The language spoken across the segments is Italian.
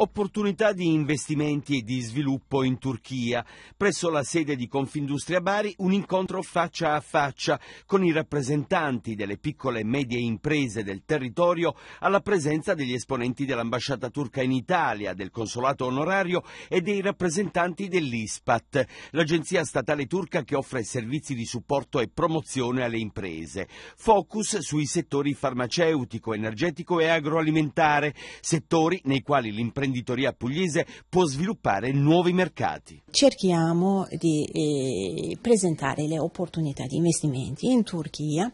Opportunità di investimenti e di sviluppo in Turchia. Presso la sede di Confindustria Bari un incontro faccia a faccia con i rappresentanti delle piccole e medie imprese del territorio alla presenza degli esponenti dell'ambasciata turca in Italia, del consolato onorario e dei rappresentanti dell'ISPAT, l'agenzia statale turca che offre servizi di supporto e promozione alle imprese. Focus sui settori farmaceutico, energetico e agroalimentare, settori nei quali l'impresa imprenditoria pugliese può sviluppare nuovi mercati. Cerchiamo di eh, presentare le opportunità di investimenti in Turchia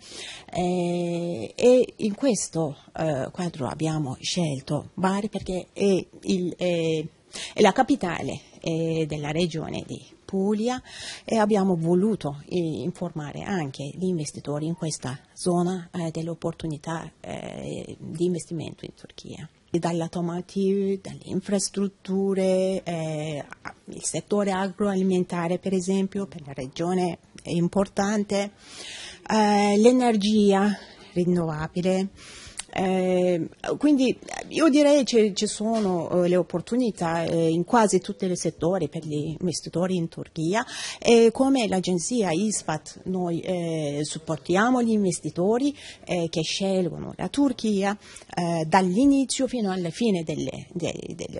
eh, e in questo eh, quadro abbiamo scelto Bari perché è, il, è la capitale eh, della regione di Puglia e abbiamo voluto eh, informare anche gli investitori in questa zona eh, delle opportunità di investimento in Turchia dalle automotive, dalle infrastrutture, eh, il settore agroalimentare per esempio, per la regione è importante, eh, l'energia rinnovabile. Ehm, quindi io direi che ci sono eh, le opportunità eh, in quasi tutti i settori per gli investitori in Turchia e come l'agenzia ISPAT noi eh, supportiamo gli investitori eh, che scelgono la Turchia eh, dall'inizio fino alla fine dei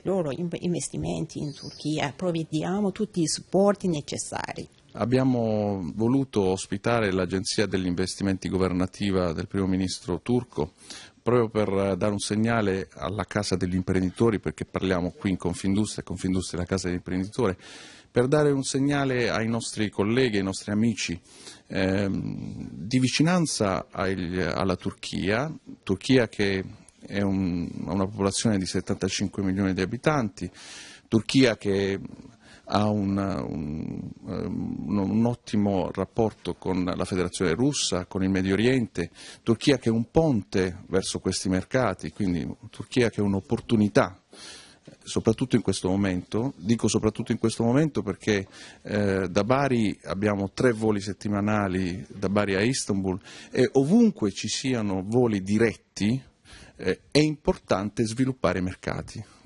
loro investimenti in Turchia, provvediamo tutti i supporti necessari. Abbiamo voluto ospitare l'Agenzia degli investimenti governativa del primo ministro turco proprio per eh, dare un segnale alla Casa degli Imprenditori, perché parliamo qui in Confindustria, Confindustria è la Casa degli Imprenditori, per dare un segnale ai nostri colleghi, ai nostri amici ehm, di vicinanza agli, alla Turchia, Turchia che ha un, una popolazione di 75 milioni di abitanti, Turchia che ha una, un, eh, un, un, ottimo rapporto con la federazione russa, con il Medio Oriente, Turchia che è un ponte verso questi mercati, quindi Turchia che è un'opportunità soprattutto in questo momento, dico soprattutto in questo momento perché eh, da Bari abbiamo tre voli settimanali da Bari a Istanbul e ovunque ci siano voli diretti eh, è importante sviluppare i mercati.